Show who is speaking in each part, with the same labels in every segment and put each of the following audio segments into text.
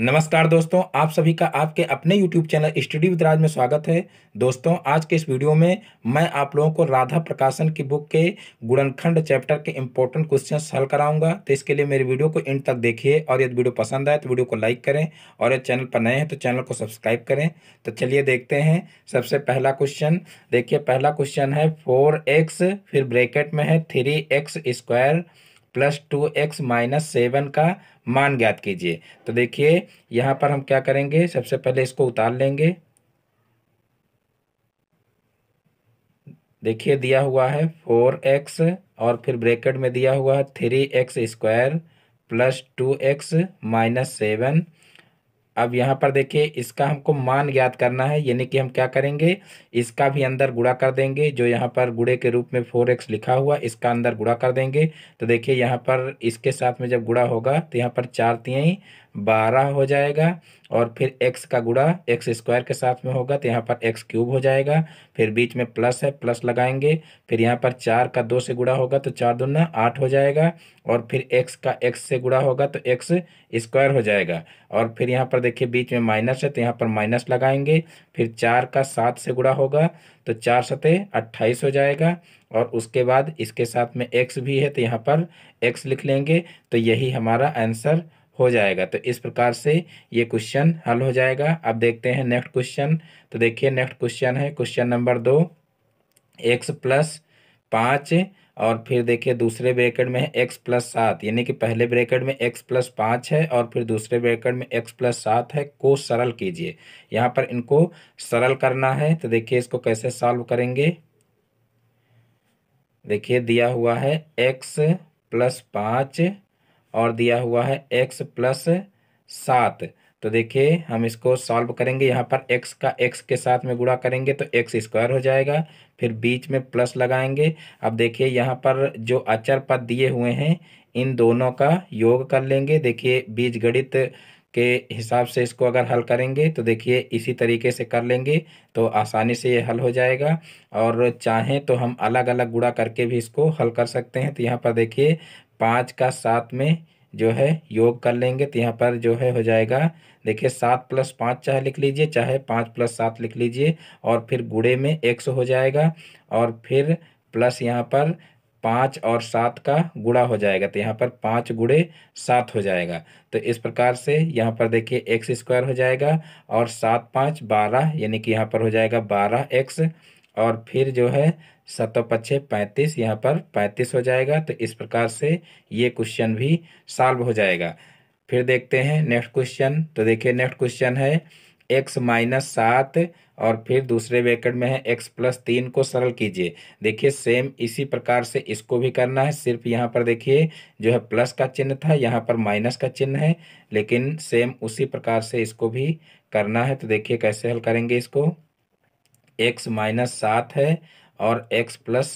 Speaker 1: नमस्कार दोस्तों आप सभी का आपके अपने YouTube चैनल स्टडी विदराज में स्वागत है दोस्तों आज के इस वीडियो में मैं आप लोगों को राधा प्रकाशन की बुक के गुणनखंड चैप्टर के इम्पोर्टेंट क्वेश्चन हल कराऊंगा तो इसके लिए मेरी वीडियो को एंड तक देखिए और यदि वीडियो पसंद आए तो वीडियो को लाइक करें और यदि चैनल पर नए हैं तो चैनल को सब्सक्राइब करें तो चलिए देखते हैं सबसे पहला क्वेश्चन देखिए पहला क्वेश्चन है फोर फिर ब्रैकेट में है three plus two x minus seven का मान ज्ञात कीजिए तो देखिए यहाँ पर हम क्या करेंगे सबसे पहले इसको उतार लेंगे देखिए दिया हुआ है फोर एक्स और फिर ब्रैकेट में दिया हुआ है three x square plus two x minus seven अब यहाँ पर देखिए इसका हमको मान ज्ञात करना है यानी कि हम क्या करेंगे इसका भी अंदर गुड़ा कर देंगे जो यहाँ पर गुड़े के रूप में फोर एक्स लिखा हुआ इसका अंदर गुड़ा कर देंगे तो देखिए यहाँ पर इसके साथ में जब गुड़ा होगा तो यहाँ पर चार तीन बारह हो जाएगा और फिर एक्स का गुड़ा एक्स स्क्वायर के साथ में होगा तो यहाँ पर एक्स क्यूब हो जाएगा फिर बीच में प्लस है प्लस लगाएंगे फिर यहाँ पर चार का दो से गुड़ा होगा तो चार दूना आठ हो जाएगा और फिर एक्स का एक्स से गुड़ा होगा तो एक्स स्क्वायर हो जाएगा और फिर यहाँ पर देखिए बीच में माइनस है तो यहाँ पर माइनस लगाएंगे फिर चार का सात से गुड़ा होगा तो चार सतह अट्ठाईस हो जाएगा और उसके बाद इसके साथ में एक्स भी है तो यहाँ पर एक्स लिख लेंगे तो यही हमारा आंसर हो जाएगा तो इस प्रकार से ये क्वेश्चन हल हो जाएगा अब देखते हैं नेक्स्ट क्वेश्चन तो देखिए नेक्स्ट क्वेश्चन है क्वेश्चन नंबर दो एक्स प्लस पाँच और फिर देखिए दूसरे ब्रैकेट में है एक्स प्लस सात यानी कि पहले ब्रैकेट में एक्स प्लस पाँच है और फिर दूसरे ब्रैकेट में एक्स प्लस सात है को सरल कीजिए यहाँ पर इनको सरल करना है तो देखिए इसको कैसे सॉल्व करेंगे देखिए दिया हुआ है एक्स प्लस पाँच और दिया हुआ है एक्स प्लस सात तो देखिए हम इसको सॉल्व करेंगे यहाँ पर x का x के साथ में गुणा करेंगे तो एक्स स्क्वायर हो जाएगा फिर बीच में प्लस लगाएंगे अब देखिए यहाँ पर जो अचर पद दिए हुए हैं इन दोनों का योग कर लेंगे देखिए बीज गणित के हिसाब से इसको अगर हल करेंगे तो देखिए इसी तरीके से कर लेंगे तो आसानी से ये हल हो जाएगा और चाहें तो हम अलग अलग गुड़ा करके भी इसको हल कर सकते हैं तो यहाँ पर देखिए पाँच का सात में जो है योग कर लेंगे तो यहाँ पर जो है हो जाएगा देखिए सात प्लस पाँच चाहे लिख लीजिए चाहे पाँच प्लस सात लिख लीजिए और फिर गुड़े में एक्स हो जाएगा और फिर प्लस यहाँ पर पाँच और सात का गुड़ा हो जाएगा तो यहाँ पर पाँच गुड़े सात हो जाएगा तो इस प्रकार से यहाँ पर देखिए एक्स स्क्वायर हो जाएगा और सात पाँच बारह यानी कि यहाँ पर हो जाएगा बारह एक्स और फिर जो है सतों पच्छे पैंतीस यहाँ पर पैंतीस हो जाएगा तो इस प्रकार से ये क्वेश्चन भी सॉल्व हो जाएगा फिर देखते हैं नेक्स्ट क्वेश्चन तो देखिए नेक्स्ट क्वेश्चन है एक्स माइनस सात और फिर दूसरे वेकेट में है एक्स प्लस तीन को सरल कीजिए देखिए सेम इसी प्रकार से इसको भी करना है सिर्फ यहाँ पर देखिए जो है प्लस का चिन्ह था यहाँ पर माइनस का चिन्ह है लेकिन सेम उसी प्रकार से इसको भी करना है तो देखिए कैसे हल करेंगे इसको एक्स माइनस सात है और एक्स प्लस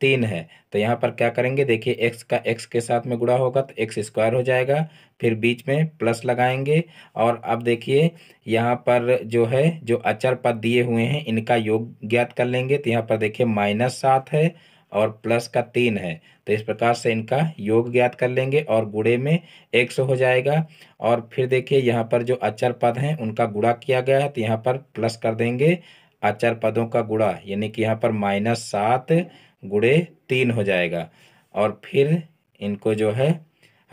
Speaker 1: तीन है तो यहाँ पर क्या करेंगे देखिए एक्स का एक्स के साथ में गुड़ा होगा तो एक्स स्क्वायर हो जाएगा फिर बीच में प्लस लगाएंगे और अब देखिए यहाँ पर जो है जो अचर पद दिए हुए हैं इनका योग ज्ञात कर लेंगे तो यहाँ पर देखिए माइनस सात है और प्लस का तीन है तो इस प्रकार से इनका योग ज्ञात कर लेंगे और गुड़े में एक हो जाएगा और फिर देखिए यहाँ पर जो अचर पद हैं उनका गुड़ा किया गया है तो यहाँ पर प्लस कर देंगे आचार पदों का गुणा यानी कि यहाँ पर माइनस सात गुड़े तीन हो जाएगा और फिर इनको जो है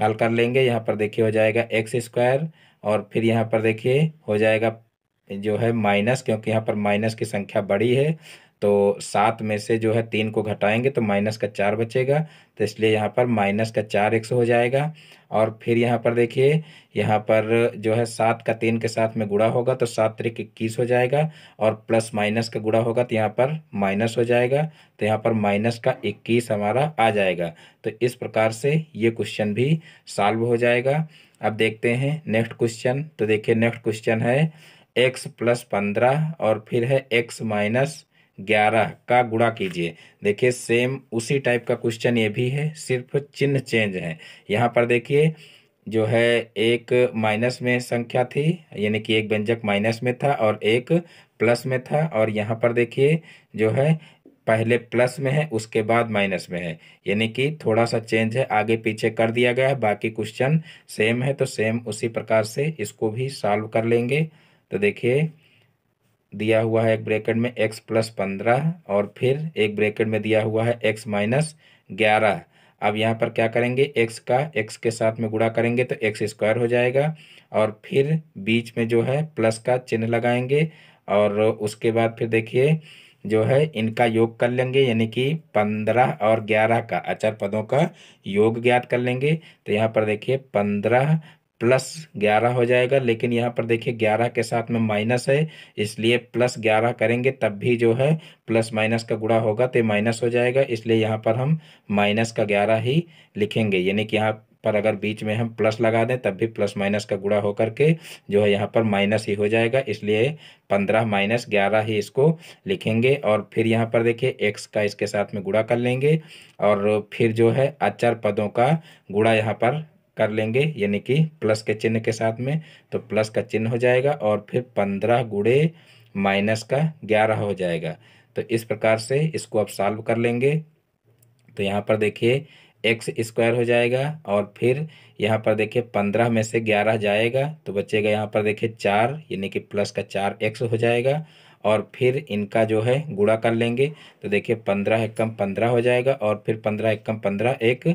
Speaker 1: हल कर लेंगे यहाँ पर देखिए हो जाएगा एक्स स्क्वायर और फिर यहाँ पर देखिए हो जाएगा जो है माइनस क्योंकि यहाँ पर माइनस की संख्या बड़ी है तो सात में से जो है तीन को घटाएंगे तो माइनस का चार बचेगा तो इसलिए यहाँ पर माइनस का चार एक्स हो जाएगा और फिर यहाँ पर देखिए यहाँ पर जो है सात का तीन के साथ में गुड़ा होगा तो सात तरीक इक्कीस हो जाएगा और प्लस माइनस का गुड़ा होगा तो यहाँ पर माइनस हो जाएगा तो यहाँ पर माइनस का इक्कीस हमारा आ जाएगा तो इस प्रकार से ये क्वेश्चन भी सॉल्व हो जाएगा अब देखते हैं नेक्स्ट क्वेश्चन तो देखिए नेक्स्ट क्वेश्चन है एक्स प्लस पंद्रह और फिर है एक्स माइनस ग्यारह का गुणा कीजिए देखिए सेम उसी टाइप का क्वेश्चन ये भी है सिर्फ चिन्ह चेंज है यहाँ पर देखिए जो है एक माइनस में संख्या थी यानी कि एक व्यंजक माइनस में था और एक प्लस में था और यहाँ पर देखिए जो है पहले प्लस में है उसके बाद माइनस में है यानी कि थोड़ा सा चेंज है आगे पीछे कर दिया गया है बाकी क्वेश्चन सेम है तो सेम उसी प्रकार से इसको भी सॉल्व कर लेंगे तो देखिए दिया हुआ है एक ब्रैकेट में एक्स प्लस पंद्रह और फिर एक ब्रैकेट में दिया हुआ है एक्स माइनस ग्यारह अब यहाँ पर क्या करेंगे एक्स का एक्स के साथ में गुड़ा करेंगे तो एक्स स्क्वायर हो जाएगा और फिर बीच में जो है प्लस का चिन्ह लगाएंगे और उसके बाद फिर देखिए जो है इनका योग कर लेंगे यानी कि पंद्रह और ग्यारह का अचर पदों का योग ज्ञात कर लेंगे तो यहाँ पर देखिए पंद्रह प्लस ग्यारह हो जाएगा लेकिन यहाँ पर देखिए ग्यारह के साथ में माइनस है इसलिए प्लस ग्यारह करेंगे तब भी जो है प्लस माइनस का गुड़ा होगा तो माइनस हो जाएगा इसलिए यहाँ पर हम माइनस का ग्यारह ही लिखेंगे यानी कि यहाँ पर अगर बीच में हम प्लस लगा दें तब भी प्लस माइनस का गुड़ा होकर के जो है यहाँ पर माइनस ही हो जाएगा इसलिए पंद्रह माइनस ग्यारह ही इसको लिखेंगे और फिर यहाँ पर देखिए एक्स का इसके साथ में गुड़ा कर लेंगे और फिर जो है अचर पदों का गुड़ा यहाँ पर कर लेंगे यानी कि प्लस के चिन्ह के साथ में तो प्लस का चिन्ह हो जाएगा और फिर पंद्रह गुड़े माइनस का ग्यारह हो जाएगा तो इस प्रकार से इसको आप सॉल्व कर लेंगे तो यहाँ पर देखिए एक्स स्क्वायर हो जाएगा और फिर यहाँ पर देखिए पंद्रह में से ग्यारह जाएगा तो बचेगा यहाँ पर देखिए चार यानी कि प्लस का चार एक्स हो जाएगा और फिर इनका जो है गुड़ा कर लेंगे तो देखिए पंद्रह एकम पंद्रह हो जाएगा और फिर पंद्रह एकम पंद्रह एक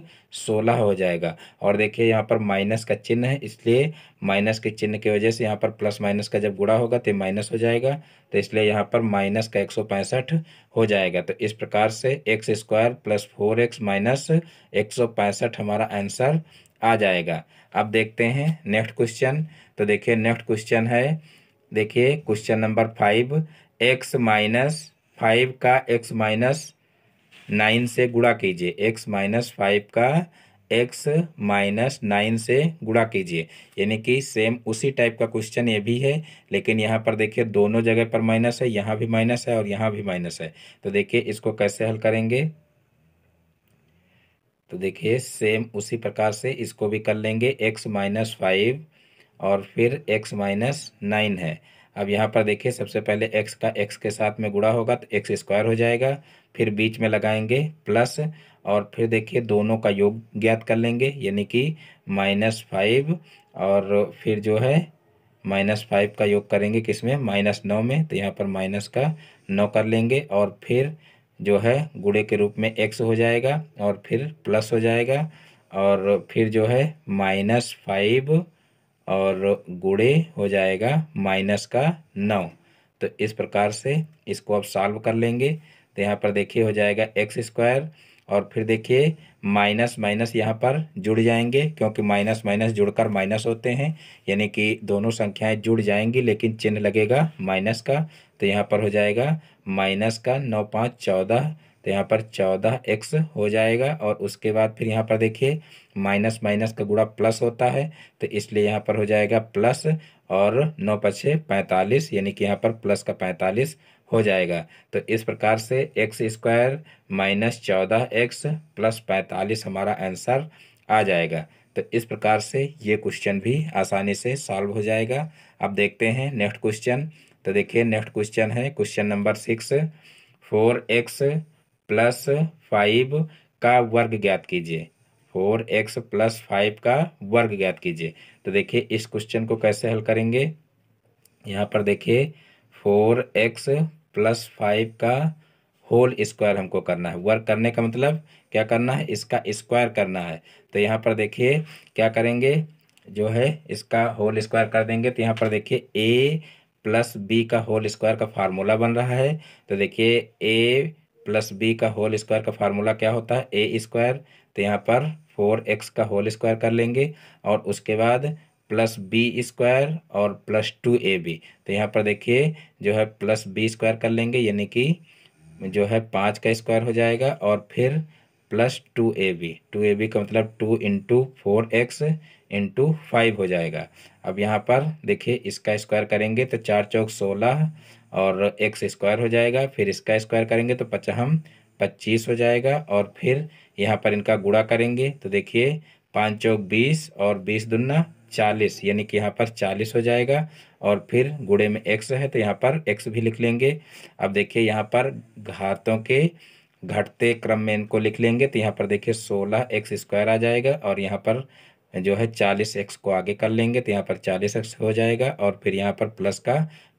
Speaker 1: सोलह हो जाएगा और देखिए यहाँ पर माइनस का चिन्ह है इसलिए माइनस के चिन्ह की वजह से यहाँ पर प्लस माइनस का जब गुड़ा होगा तो माइनस हो जाएगा तो इसलिए यहाँ पर माइनस का एक सौ पैंसठ हो जाएगा तो इस प्रकार से x square plus four x minus एक सौ पैंसठ हमारा आंसर आ जाएगा अब देखते हैं नेक्स्ट क्वेश्चन तो देखिए नेक्स्ट क्वेश्चन है देखिए question number five x minus five का एक्स माइनस नाइन से गुणा कीजिए एक्स माइनस फाइव का एक्स माइनस नाइन से गुणा कीजिए यानी कि सेम उसी टाइप का क्वेश्चन ये भी है लेकिन यहाँ पर देखिए दोनों जगह पर माइनस है यहाँ भी माइनस है और यहाँ भी माइनस है तो देखिए इसको कैसे हल करेंगे तो देखिए सेम उसी प्रकार से इसको भी कर लेंगे एक्स माइनस फाइव और फिर x माइनस नाइन है अब यहाँ पर देखिए सबसे पहले x का x के साथ में गुड़ा होगा तो एक्स स्क्वायर हो जाएगा फिर बीच में लगाएंगे प्लस और फिर देखिए दोनों का योग ज्ञात कर लेंगे यानी कि माइनस फाइव और फिर जो है माइनस फाइव का योग करेंगे किस में माइनस नौ में तो यहाँ पर माइनस का नौ कर लेंगे और फिर जो है गुड़े के रूप में एक्स हो जाएगा और फिर प्लस हो जाएगा और फिर जो है माइनस फाइव और गुड़े हो जाएगा माइनस का नौ तो इस प्रकार से इसको आप सॉल्व कर लेंगे तो यहाँ पर देखिए हो जाएगा एक्स स्क्वायर और फिर देखिए माइनस माइनस यहाँ पर जुड़ जाएंगे क्योंकि माइनस माइनस जुड़कर माइनस होते हैं यानी कि दोनों संख्याएं जुड़ जाएंगी लेकिन चिन्ह लगेगा माइनस का तो यहाँ पर हो जाएगा माइनस का नौ पाँच चौदह तो यहाँ पर चौदह एक्स हो जाएगा और उसके बाद फिर यहाँ पर देखिए माइनस माइनस का गुड़ा प्लस होता है तो इसलिए यहाँ पर हो जाएगा प्लस और नौ पछे पैंतालीस यानी कि यहाँ पर प्लस का पैंतालीस हो जाएगा तो इस प्रकार से एक्स स्क्वायर माइनस चौदह एक्स प्लस पैंतालीस हमारा आंसर आ जाएगा तो इस प्रकार से ये क्वेश्चन भी आसानी से सॉल्व हो जाएगा अब देखते हैं नेक्स्ट क्वेश्चन तो देखिए नेक्स्ट क्वेश्चन है question number six four x plus five का वर्ग ज्ञात कीजिए फोर एक्स प्लस फाइव का वर्ग ज्ञात कीजिए तो देखिए इस क्वेश्चन को कैसे हल करेंगे यहाँ पर देखिए फोर एक्स प्लस फाइव का होल स्क्वायर हमको करना है वर्क करने का मतलब क्या करना है इसका स्क्वायर करना है तो यहाँ पर देखिए क्या करेंगे जो है इसका होल स्क्वायर कर देंगे तो यहाँ पर देखिए ए प्लस बी का होल स्क्वायर का फार्मूला बन रहा है तो देखिए ए प्लस बी का होल स्क्वायर का फार्मूला क्या होता है ए स्क्वायर तो यहाँ पर फोर एक्स का होल स्क्वायर कर लेंगे और उसके बाद प्लस बी स्क्वायर और प्लस टू ए बी तो यहाँ पर देखिए जो है प्लस बी स्क्वायर कर लेंगे यानी कि जो है पाँच का स्क्वायर हो जाएगा और फिर plus two a b two a b का मतलब two into four x into five हो जाएगा अब यहाँ पर देखिए इसका स्क्वायर करेंगे तो चार चौक सोलह और एक्स स्क्वायर हो जाएगा फिर इसका स्क्वायर करेंगे तो पचहम पच्चीस हो जाएगा और फिर यहाँ पर इनका गुड़ा करेंगे तो देखिए पाँच चौक बीस और बीस दुना चालीस यानी कि यहाँ पर चालीस हो जाएगा और फिर गुड़े में एक्स है तो यहाँ पर एक्स भी लिख लेंगे अब देखिए यहाँ पर घातों के घटते क्रम में इनको लिख लेंगे तो यहाँ पर देखिए सोलह एक्स स्क्वायर आ जाएगा और यहाँ पर जो है चालीस एक्स को आगे कर लेंगे तो यहाँ पर चालीस एक्स हो जाएगा और फिर यहाँ पर प्लस का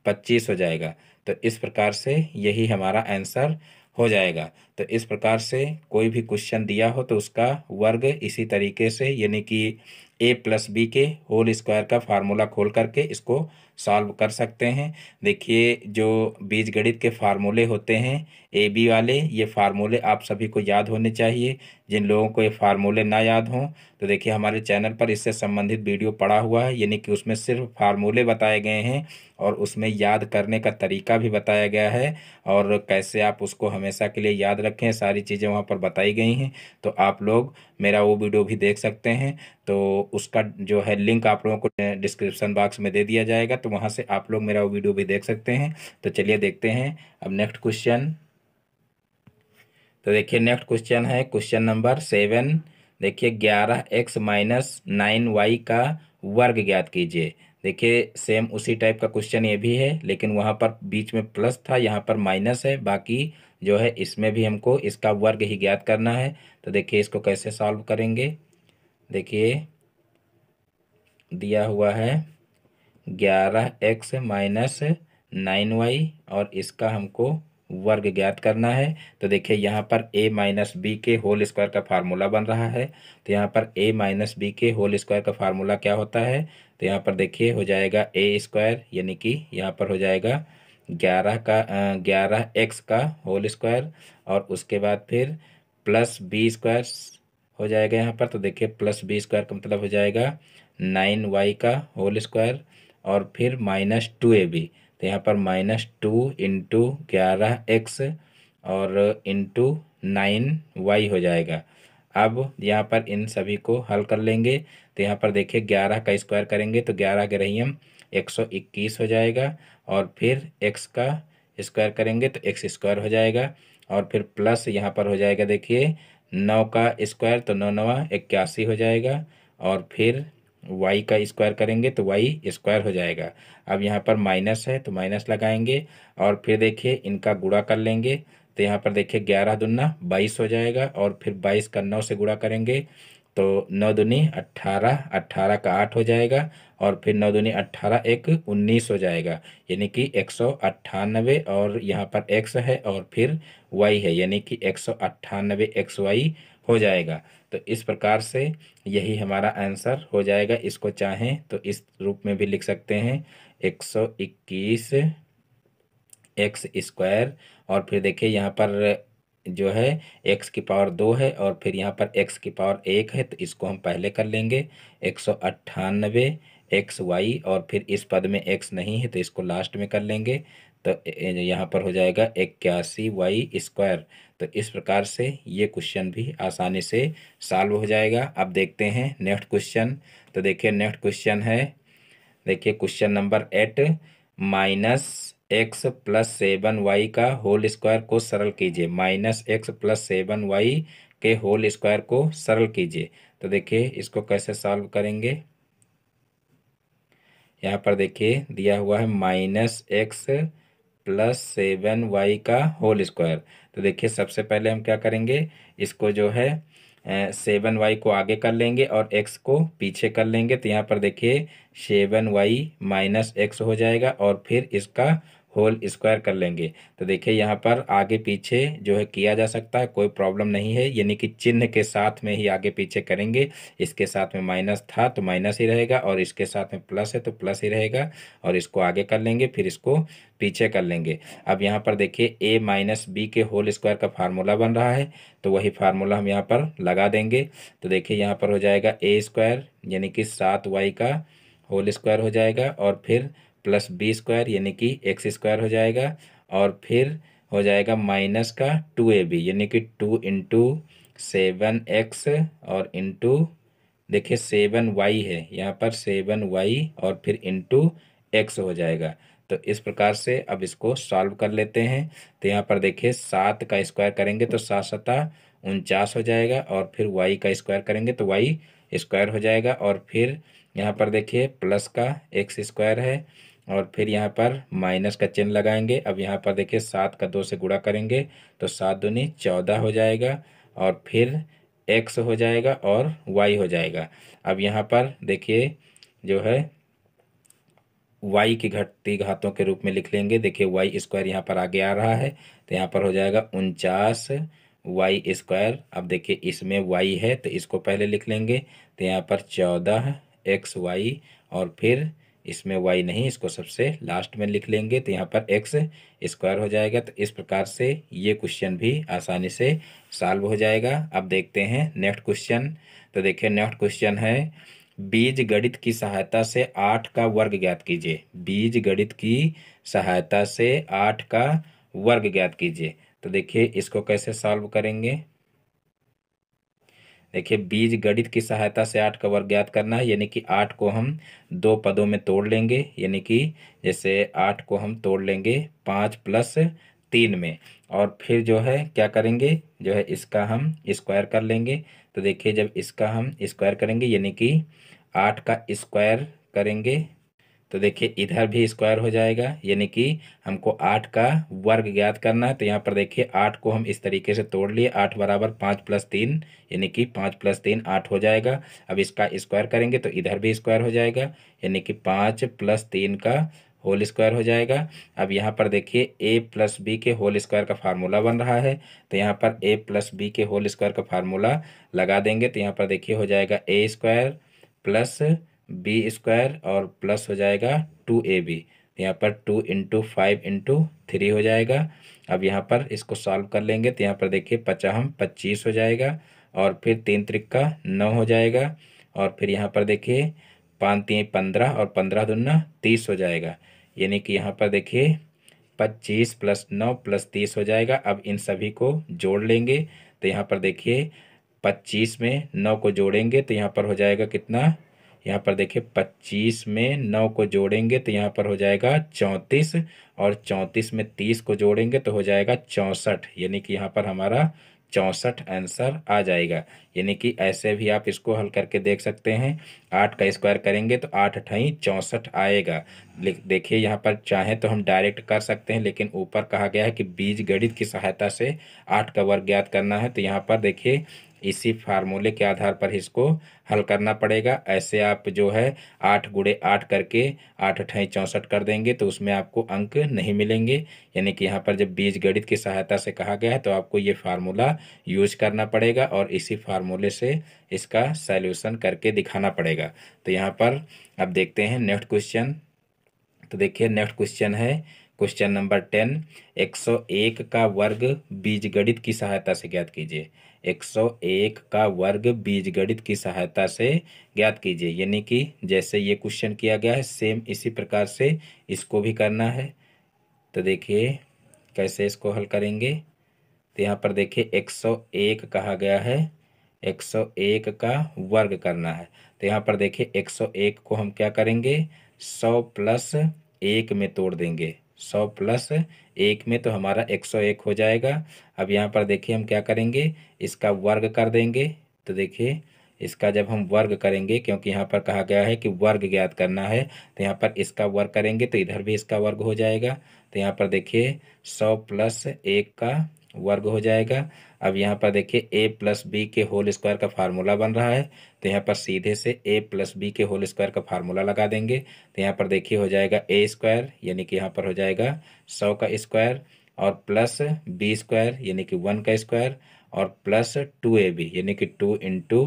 Speaker 1: पच्चीस हो जाएगा तो इस प्रकार से यही हमारा आंसर हो जाएगा तो इस प्रकार से कोई भी क्वेश्चन दिया हो तो उसका वर्ग इसी तरीके से यानी कि ए प्लस बी के होल स्क्वायर का फार्मूला खोल करके इसको सॉल्व कर सकते हैं देखिए जो बीज गणित के फार्मूले होते हैं ए बी वाले ये फार्मूले आप सभी को याद होने चाहिए जिन लोगों को ये फार्मूले ना याद हों तो देखिए हमारे चैनल पर इससे संबंधित वीडियो पड़ा हुआ है यानी कि उसमें सिर्फ फार्मूले बताए गए हैं और उसमें याद करने का तरीका भी बताया गया है और कैसे आप उसको हमेशा के लिए याद रख रखे हैं सारी चीज़ें वहाँ पर बताई गई हैं तो आप लोग मेरा वो वीडियो भी देख सकते हैं तो उसका जो है लिंक आप लोगों को डिस्क्रिप्शन बॉक्स में दे दिया जाएगा तो वहाँ से आप लोग मेरा वो वीडियो भी देख सकते हैं तो चलिए देखते हैं अब नेक्स्ट क्वेश्चन तो देखिए नेक्स्ट क्वेश्चन है क्वेश्चन नंबर सेवन देखिए ग्यारह एक्स माइनस नाइन वाई का वर्ग ज्ञात कीजिए देखिए सेम उसी टाइप का क्वेश्चन ये भी है लेकिन वहाँ पर बीच में प्लस था यहाँ पर माइनस है बाकी जो है इसमें भी हमको इसका वर्ग ही ज्ञात करना है तो देखिए इसको कैसे सॉल्व करेंगे देखिए दिया हुआ है ग्यारह एक्स माइनस नाइन वाई और इसका हमको वर्ग ज्ञात करना है तो देखिए यहाँ पर a माइनस बी के होल स्क्वायर का फार्मूला बन रहा है तो यहाँ पर a माइनस बी के होल स्क्वायर का फार्मूला क्या होता है तो यहाँ पर देखिए हो जाएगा ए स्क्वायर यानी कि यहाँ पर हो जाएगा ग्यारह का ग्यारह एक्स का होल स्क्वायर और उसके बाद फिर प्लस बी स्क्वायर हो जाएगा यहाँ पर तो देखिए प्लस बी स्क्वायर का मतलब हो जाएगा नाइन वाई का होल स्क्वायर और फिर माइनस टू ए बी तो यहाँ पर माइनस टू इंटू ग्यारह एक्स और इंटू नाइन वाई हो जाएगा अब यहाँ पर इन सभी को हल कर लेंगे तो यहाँ पर देखिए ग्यारह का स्क्वायर करेंगे तो ग्यारह के रही हम एक सौ इक्कीस हो जाएगा और फिर एक्स का स्क्वायर करेंगे तो एक्स स्क्वायर हो जाएगा और फिर प्लस यहाँ पर हो जाएगा देखिए नौ का स्क्वायर तो नौ नवा इक्यासी हो जाएगा और फिर वाई का स्क्वायर करेंगे तो वाई स्क्वायर हो जाएगा अब यहाँ पर माइनस है तो माइनस लगाएंगे और फिर देखिए इनका गुड़ा कर लेंगे तो यहाँ पर देखिए ग्यारह दुना बाईस हो जाएगा और फिर बाईस का नौ से गुड़ा करेंगे तो नौ दुनी अट्ठारह अट्ठारह का आठ हो जाएगा और फिर नौ दूनी अट्ठारह एक उन्नीस हो जाएगा यानी कि एक सौ अट्ठानबे और यहाँ पर एक्स है और फिर वाई है यानी कि एक सौ अट्ठानबे एक्स वाई हो जाएगा तो इस प्रकार से यही हमारा आंसर हो जाएगा इसको चाहें तो इस रूप में भी लिख सकते हैं एक सौ इक्कीस एक्स स्क्वायर और फिर देखिए यहाँ पर जो है एक्स की पावर दो है और फिर यहाँ पर एक्स की पावर एक है तो इसको हम पहले कर लेंगे एक सौ अट्ठानबे एक्स वाई और फिर इस पद में एक्स नहीं है तो इसको लास्ट में कर लेंगे तो यहाँ पर हो जाएगा इक्यासी वाई स्क्वायर तो इस प्रकार से ये क्वेश्चन भी आसानी से सॉल्व हो जाएगा अब देखते हैं नेक्स्ट क्वेश्चन तो देखिए नेक्स्ट क्वेश्चन है देखिए question number eight minus x plus seven y का होल स्क्वायर को सरल कीजिए minus x plus seven y के होल स्क्वायर को सरल कीजिए तो देखिए इसको कैसे सॉल्व करेंगे यहाँ पर देखिए दिया हुआ है minus x plus seven y का होल स्क्वायर तो देखिए सबसे पहले हम क्या करेंगे इसको जो है सेवन वाई को आगे कर लेंगे और एक्स को पीछे कर लेंगे तो यहाँ पर देखिए सेवन वाई माइनस एक्स हो जाएगा और फिर इसका होल स्क्वायर कर लेंगे तो देखिए यहाँ पर आगे पीछे जो है किया जा सकता है कोई प्रॉब्लम नहीं है यानी कि चिन्ह के साथ में ही आगे पीछे करेंगे इसके साथ में माइनस था तो माइनस ही रहेगा और इसके साथ में प्लस है तो प्लस ही रहेगा और इसको आगे कर लेंगे फिर इसको पीछे कर लेंगे अब यहाँ पर देखिए ए माइनस बी के होल स्क्वायर का फार्मूला बन रहा है तो वही फार्मूला हम यहाँ पर लगा देंगे तो देखिए यहाँ पर हो जाएगा ए स्क्वायर यानी कि सात वाई का होल स्क्वायर हो जाएगा और फिर प्लस बी स्क्वायर यानी कि एक्स स्क्वायर हो जाएगा और फिर हो जाएगा माइनस का टू ए बी यानी कि टू इंटू सेवन एक्स और इंटू देखिए सेवन वाई है यहाँ पर सेवन वाई और फिर इंटू एक्स हो जाएगा तो इस प्रकार से अब इसको सॉल्व कर लेते हैं तो यहाँ पर देखिए सात का स्क्वायर करेंगे तो सात सता उनचास हो जाएगा और फिर वाई का स्क्वायर करेंगे तो वाई स्क्वायर हो जाएगा और फिर यहाँ पर देखिए प्लस का एक्स स्क्वायर है और फिर यहाँ पर माइनस का चिन्ह लगाएंगे अब यहाँ पर देखिए सात का दो से गुड़ा करेंगे तो सात दूनी चौदह हो जाएगा और फिर एक्स हो जाएगा और वाई हो जाएगा अब यहाँ पर देखिए जो है वाई की घटती घातों के रूप में लिख लेंगे देखिए वाई स्क्वायर यहाँ पर आगे आ रहा है तो यहाँ पर हो जाएगा उनचास वाई स्क्वायर अब देखिए इसमें वाई है तो इसको पहले लिख लेंगे तो यहाँ पर चौदह एक्स वाई और फिर इसमें वाई नहीं इसको सबसे लास्ट में लिख लेंगे तो यहाँ पर एक्स स्क्वायर हो जाएगा तो इस प्रकार से ये क्वेश्चन भी आसानी से सॉल्व हो जाएगा अब देखते हैं नेक्स्ट क्वेश्चन तो देखिए नेक्स्ट क्वेश्चन है बीज गणित की सहायता से आठ का वर्ग ज्ञात कीजिए बीज गणित की सहायता से आठ का वर्ग ज्ञात कीजिए तो देखिए इसको कैसे सॉल्व करेंगे देखिए बीज गणित की सहायता से आठ का वर्ग ज्ञात करना है यानी कि आठ को हम दो पदों में तोड़ लेंगे यानी कि जैसे आठ को हम तोड़ लेंगे पाँच प्लस तीन में और फिर जो है क्या करेंगे जो है इसका हम स्क्वायर कर लेंगे तो देखिए जब इसका हम स्क्वायर करेंगे यानी कि आठ का स्क्वायर करेंगे तो देखिए इधर भी स्क्वायर हो जाएगा यानी कि हमको आठ का वर्ग ज्ञात करना है तो यहाँ पर देखिए आठ को हम इस तरीके से तोड़ लिए आठ बराबर पाँच प्लस तीन यानी कि पाँच प्लस तीन आठ हो जाएगा अब इसका स्क्वायर करेंगे तो इधर भी स्क्वायर हो जाएगा यानी कि पाँच प्लस तीन का होल स्क्वायर हो जाएगा अब यहाँ पर देखिए ए प्लस बी के होल स्क्वायर का फार्मूला बन रहा है तो यहाँ पर ए प्लस बी के होल स्क्वायर का फार्मूला लगा देंगे तो यहाँ पर देखिए हो जाएगा a square plus b square और प्लस हो जाएगा टू ए बी यहाँ पर two into five into three हो जाएगा अब यहाँ पर इसको सॉल्व कर लेंगे तो यहाँ पर देखिए पचाम पच्चीस हो जाएगा और फिर तीन त्रिक्का नौ हो जाएगा और फिर यहाँ पर देखिए पाँच तीन पंद्रह और पंद्रह दुना तीस हो जाएगा यानी कि यहाँ पर देखिए पच्चीस प्लस नौ प्लस तीस हो जाएगा अब इन सभी को जोड़ लेंगे तो यहाँ पर देखिए पच्चीस में नौ को जोड़ेंगे तो यहाँ पर हो जाएगा कितना यहाँ पर देखिए पच्चीस में नौ को जोड़ेंगे तो यहाँ पर हो जाएगा चौंतीस और चौंतीस में तीस को जोड़ेंगे तो हो जाएगा चौंसठ यानी कि यहाँ पर हमारा चौंसठ आंसर आ जाएगा यानी कि ऐसे भी आप इसको हल करके देख सकते हैं आठ का स्क्वायर करेंगे तो आठ अठाई चौंसठ आएगा देखिए यहाँ पर चाहें तो हम डायरेक्ट कर सकते हैं लेकिन ऊपर कहा गया है कि बीज गणित की सहायता से आठ का वर्ग ज्ञात करना है तो यहाँ पर देखिए इसी फार्मूले के आधार पर इसको हल करना पड़ेगा ऐसे आप जो है आठ गुड़े आठ करके आठ अठाई चौंसठ कर देंगे तो उसमें आपको अंक नहीं मिलेंगे यानी कि यहाँ पर जब बीज गणित की सहायता से कहा गया है तो आपको ये फार्मूला यूज करना पड़ेगा और इसी फार्मूले से इसका सैल्यूशन करके दिखाना पड़ेगा तो यहाँ पर अब देखते हैं नेक्स्ट क्वेश्चन तो देखिए नेक्स्ट क्वेश्चन है क्वेश्चन नंबर टेन 101 का वर्ग बीजगणित की सहायता से ज्ञात कीजिए 101 का वर्ग बीजगणित की सहायता से ज्ञात कीजिए यानी कि जैसे ये क्वेश्चन किया गया है सेम इसी प्रकार से इसको भी करना है तो देखिए कैसे इसको हल करेंगे तो यहाँ पर देखिए 101 कहा गया है 101 का वर्ग करना है तो यहाँ पर देखिए 101 को हम क्या करेंगे 100 प्लस एक में तोड़ देंगे सौ प्लस एक में तो हमारा एक सौ एक हो जाएगा अब यहाँ पर देखिए हम क्या करेंगे इसका वर्ग कर देंगे तो देखिए इसका जब हम वर्ग करेंगे क्योंकि यहाँ पर कहा गया है कि वर्ग ज्ञात करना है तो यहाँ पर इसका वर्ग करेंगे तो इधर भी इसका वर्ग हो जाएगा तो यहाँ पर देखिए सौ प्लस एक का वर्ग हो जाएगा अब यहाँ पर देखिए ए प्लस बी के होल स्क्वायर का फार्मूला बन रहा है तो यहाँ पर सीधे से ए प्लस बी के होल स्क्वायर का फार्मूला लगा देंगे तो यहाँ पर देखिए हो जाएगा ए स्क्वायर यानी कि यहाँ पर हो जाएगा सौ का स्क्वायर और प्लस बी स्क्वायर यानी कि वन का स्क्वायर और प्लस टू ए बी यानी कि two into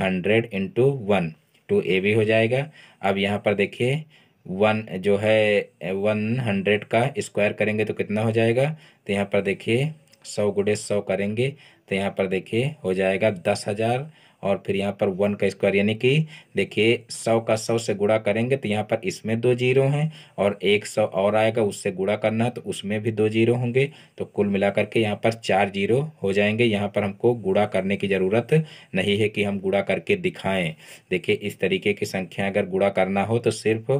Speaker 1: hundred into one two a b हो जाएगा अब यहाँ पर देखिए वन जो है वन हंड्रेड का स्क्वायर करेंगे तो कितना हो जाएगा तो यहाँ पर देखिए सौ गुड़े सौ करेंगे तो यहाँ पर देखिए हो जाएगा दस हज़ार और फिर यहाँ पर वन का स्क्वायर यानी कि देखिए सौ का सौ से गुड़ा करेंगे तो यहाँ पर इसमें दो जीरो हैं और एक सौ और आएगा उससे गुड़ा करना है तो उसमें भी दो जीरो होंगे तो कुल मिलाकर के यहाँ पर चार जीरो हो जाएंगे यहाँ पर हमको गुड़ा करने की ज़रूरत नहीं है कि हम गुड़ा करके दिखाएं देखिए इस तरीके की संख्या अगर गुड़ा करना हो तो सिर्फ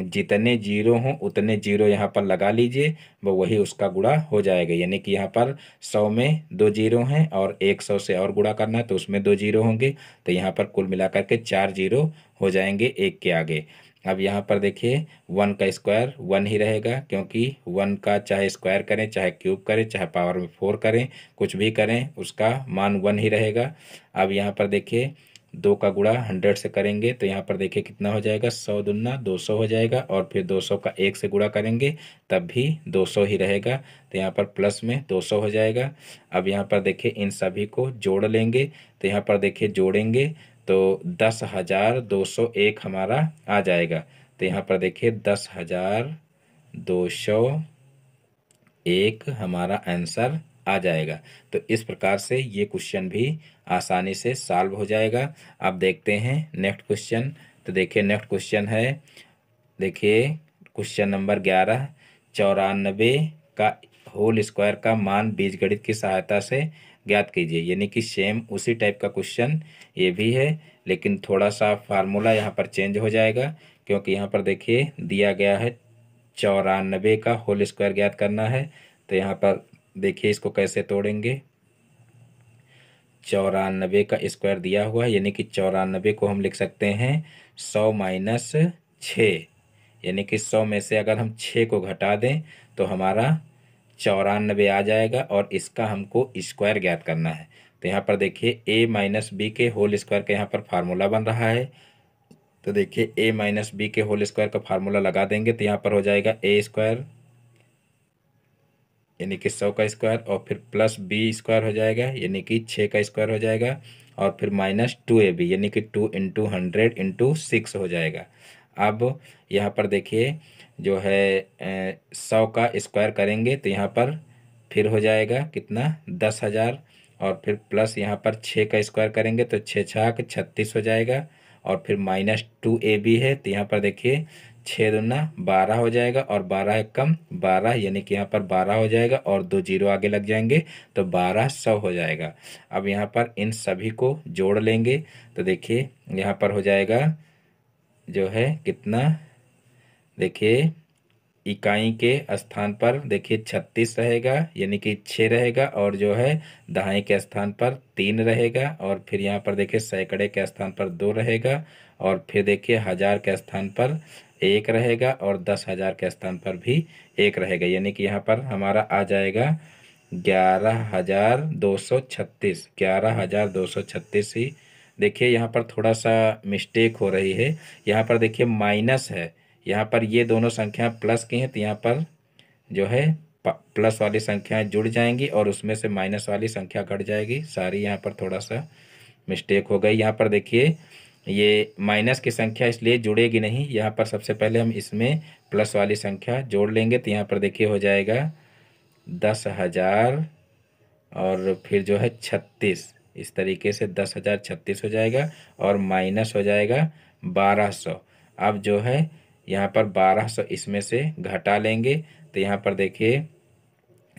Speaker 1: जितने जीरो हों उतने जीरो यहाँ पर लगा लीजिए वही उसका गुड़ा हो जाएगा यानी कि यहाँ पर सौ में दो जीरो हैं और एक सौ से और गुड़ा करना है तो उसमें दो जीरो होंगे तो यहाँ पर कुल मिलाकर के चार जीरो हो जाएंगे एक के आगे अब यहाँ पर देखिए वन का स्क्वायर वन ही रहेगा क्योंकि वन का चाहे स्क्वायर करें चाहे क्यूब करें चाहे पावर में फोर करें कुछ भी करें उसका मान वन ही रहेगा अब यहाँ पर देखिए दो का गुड़ा हंड्रेड से करेंगे तो यहाँ पर देखिए कितना हो जाएगा सौ दुना दो सौ हो जाएगा और फिर दो सौ का एक से गुड़ा करेंगे तब भी दो सौ ही रहेगा तो यहाँ पर प्लस में दो सौ हो जाएगा अब यहाँ पर देखिए इन सभी को जोड़ लेंगे तो यहाँ पर देखिए जोड़ेंगे तो दस हज़ार दो सौ एक हमारा आ जाएगा तो यहाँ पर देखिए दस हज़ार दो सौ एक हमारा आंसर आ जाएगा तो इस प्रकार से ये क्वेश्चन भी आसानी से सॉल्व हो जाएगा आप देखते हैं नेक्स्ट क्वेश्चन तो देखिए नेक्स्ट क्वेश्चन है देखिए क्वेश्चन नंबर ग्यारह चौरानबे का होल स्क्वायर का मान बीजगणित की सहायता से ज्ञात कीजिए यानी कि सेम उसी टाइप का क्वेश्चन ये भी है लेकिन थोड़ा सा फार्मूला यहाँ पर चेंज हो जाएगा क्योंकि यहाँ पर देखिए दिया गया है चौरानबे का होल स्क्वायर ज्ञात करना है तो यहाँ पर देखिए इसको कैसे तोड़ेंगे चौरानबे का स्क्वायर दिया हुआ है यानी कि चौरानबे को हम लिख सकते हैं सौ माइनस छ यानी कि सौ में से अगर हम छः को घटा दें तो हमारा चौरानबे आ जाएगा और इसका हमको स्क्वायर ज्ञात करना है तो यहाँ पर देखिए ए माइनस बी के होल स्क्वायर का यहाँ पर फार्मूला बन रहा है तो देखिए ए माइनस बी के होल स्क्वायर का फार्मूला लगा देंगे तो यहाँ पर हो जाएगा ए स्क्वायर यानी कि सौ का स्क्वायर और फिर प्लस बी स्क्वायर हो जाएगा यानी कि छः का स्क्वायर हो जाएगा और फिर माइनस टू ए बी यानी कि two into hundred into six हो जाएगा अब यहाँ पर देखिए जो है सौ का स्क्वायर करेंगे तो यहाँ पर फिर हो जाएगा कितना दस हज़ार और फिर प्लस यहाँ पर छः का स्क्वायर करेंगे तो छः छाक छत्तीस हो जाएगा और फिर माइनस टू ए बी है तो यहाँ पर देखिए छः दुना बारह हो जाएगा और बारह एक कम बारह यानी कि यहाँ पर बारह हो जाएगा और दो जीरो आगे लग जाएंगे तो बारह सौ हो जाएगा अब यहाँ पर इन सभी को जोड़ लेंगे तो देखिए यहाँ पर हो जाएगा जो है कितना देखिए इकाई के स्थान पर देखिए छत्तीस रहेगा यानी कि छः रहेगा और जो है दहाई के स्थान पर तीन रहेगा और फिर यहाँ पर देखिए सैकड़े के स्थान पर दो रहेगा और फिर देखिए हज़ार के स्थान पर एक रहेगा और दस हज़ार के स्थान पर भी एक रहेगा यानी कि यहाँ पर हमारा आ जाएगा ग्यारह हज़ार दो सौ छत्तीस ग्यारह हज़ार दो सौ छत्तीस ही देखिए यहाँ पर थोड़ा सा मिस्टेक हो रही है यहाँ पर देखिए माइनस है यहाँ पर ये दोनों संख्या प्लस की हैं तो यहाँ पर जो है प्लस वाली संख्याएं जुड़ जाएंगी और उसमें से माइनस वाली संख्या घट जाएगी सारी यहाँ पर थोड़ा सा मिस्टेक हो गई यहाँ पर देखिए ये माइनस की संख्या इसलिए जुड़ेगी नहीं यहाँ पर सबसे पहले हम इसमें प्लस वाली संख्या जोड़ लेंगे तो यहाँ पर देखिए हो जाएगा दस हज़ार और फिर जो है छत्तीस इस तरीके से दस हज़ार छत्तीस हो जाएगा और माइनस हो जाएगा बारह सौ अब जो है यहाँ पर बारह सौ इसमें से घटा लेंगे तो यहाँ पर देखिए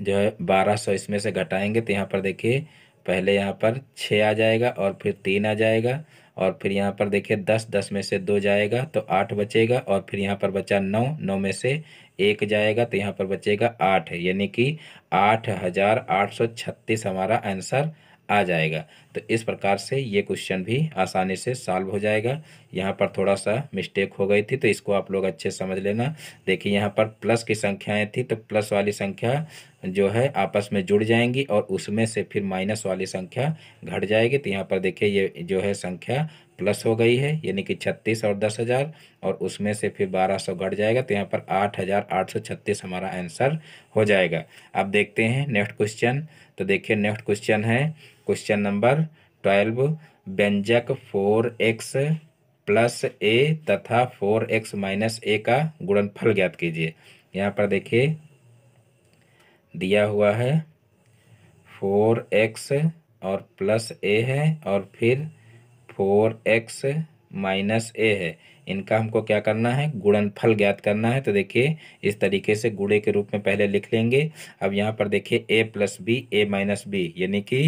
Speaker 1: जो है बारह सौ इसमें से घटाएंगे तो यहाँ पर देखिए पहले यहाँ पर छः आ जाएगा और फिर तीन आ जाएगा और फिर यहाँ पर देखिए दस दस में से दो जाएगा तो आठ बचेगा और फिर यहाँ पर बचा नौ नौ में से एक जाएगा तो यहाँ पर बचेगा आठ यानी कि आठ हज़ार आठ सौ छत्तीस हमारा आंसर आ जाएगा तो इस प्रकार से ये क्वेश्चन भी आसानी से सॉल्व हो जाएगा यहाँ पर थोड़ा सा मिस्टेक हो गई थी तो इसको आप लोग अच्छे समझ लेना देखिए यहाँ पर प्लस की संख्याएं थी तो प्लस वाली संख्या जो है आपस में जुड़ जाएंगी और उसमें से फिर माइनस वाली संख्या घट जाएगी तो यहाँ पर देखिए ये जो है संख्या प्लस हो गई है यानी कि छत्तीस और दस हज़ार और उसमें से फिर बारह सौ घट जाएगा तो यहाँ पर आठ हज़ार आठ सौ छत्तीस हमारा आंसर हो जाएगा अब देखते हैं नेक्स्ट क्वेश्चन तो देखिए नेक्स्ट क्वेश्चन है क्वेश्चन नंबर ट्वेल्व व्यंजक फोर एक्स प्लस ए तथा फोर एक्स माइनस ए का गुणनफल ज्ञात कीजिए यहाँ पर देखिए दिया हुआ है फोर एक्स और प्लस ए है और फिर फोर एक्स माइनस ए है इनका हमको क्या करना है गुणनफल ज्ञात करना है तो देखिए इस तरीके से गुड़े के रूप में पहले लिख लेंगे अब यहाँ पर देखिए a plus b a minus b यानी कि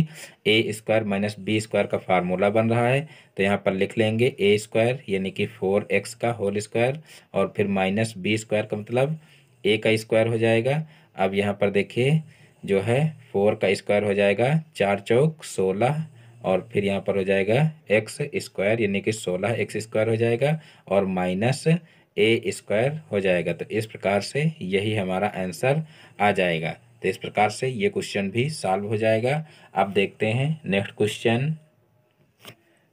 Speaker 1: a square minus b square का फार्मूला बन रहा है तो यहाँ पर लिख लेंगे ए स्क्वायर यानी कि फोर एक्स का होल स्क्वायर और फिर माइनस बी स्क्वायर का मतलब ए का स्क्वायर हो जाएगा अब यहाँ पर देखिए जो है फोर का स्क्वायर हो जाएगा चार चौक सोलह और फिर यहाँ पर हो जाएगा एक्स स्क्वायर यानी कि सोलह एक्स स्क्वायर हो जाएगा और माइनस ए स्क्वायर हो जाएगा तो इस प्रकार से यही हमारा आंसर आ जाएगा तो इस प्रकार से ये क्वेश्चन भी सॉल्व हो जाएगा अब देखते हैं नेक्स्ट क्वेश्चन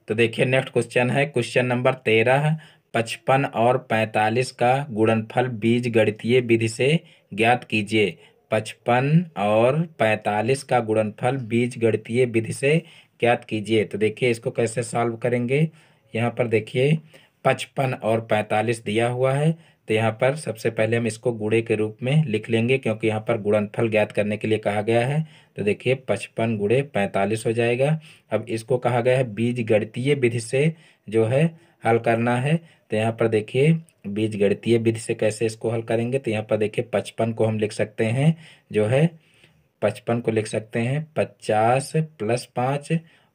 Speaker 1: तो देखिए नेक्स्ट क्वेश्चन है क्वेश्चन नंबर तेरह पचपन और पैंतालीस का गुणनफल बीज गणितीय विधि से ज्ञात कीजिए पचपन और पैंतालीस का गुणनफल बीज गणितीय विधि से ज्ञात कीजिए तो देखिए इसको कैसे सॉल्व करेंगे यहाँ पर देखिए पचपन और पैंतालीस दिया हुआ है तो यहाँ पर सबसे पहले हम इसको गुड़े के रूप में लिख लेंगे क्योंकि यहाँ पर गुणनफल ज्ञात करने के लिए कहा गया है तो देखिए पचपन गुड़े पैंतालीस हो जाएगा अब इसको कहा गया है बीज गणतीय विधि से जो है हल करना है तो यहाँ पर देखिए बीज गणतीय विधि से कैसे इसको हल करेंगे तो यहाँ पर देखिए पचपन को हम लिख सकते हैं जो है पचपन को लिख सकते हैं पचास प्लस पाँच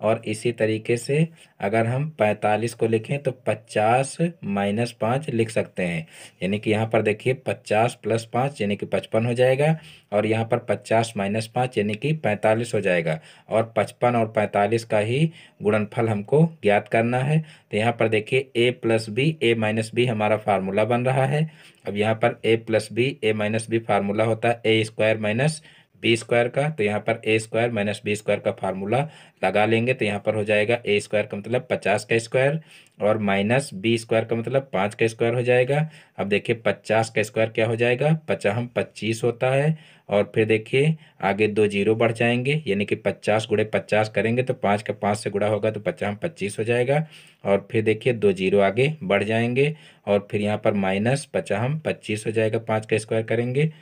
Speaker 1: और इसी तरीके से अगर हम पैंतालीस को लिखें तो पचास माइनस पाँच लिख सकते हैं यानी कि यहाँ पर देखिए पचास प्लस पाँच यानी कि पचपन हो जाएगा और यहाँ पर पचास माइनस पाँच यानी कि पैंतालीस हो जाएगा और पचपन और पैंतालीस का ही गुणनफल हमको ज्ञात करना है तो यहाँ पर देखिए a plus b a minus b हमारा फार्मूला बन रहा है अब यहाँ पर a plus b a minus b formula होता है a square minus b square का तो यहाँ पर a square minus b square का फार्मूला लगा लेंगे तो यहाँ पर हो जाएगा ए स्क्वायर का मतलब पचास का स्क्वायर और माइनस बी स्क्वायर का मतलब पाँच का स्क्वायर हो जाएगा अब देखिए पचास का स्क्वायर क्या हो जाएगा पचास पच्चीस होता है और फिर देखिए आगे दो जीरो बढ़ जाएंगे यानी कि पचास गुड़े पचास करेंगे तो पाँच का पाँच से गुड़ा होगा तो पचास पच्चीस हो जाएगा और फिर देखिए दो जीरो आगे बढ़ जाएंगे और फिर यहाँ पर माइनस पचास पच्चीस हो जाएगा पाँच का स्क्वायर करेंगे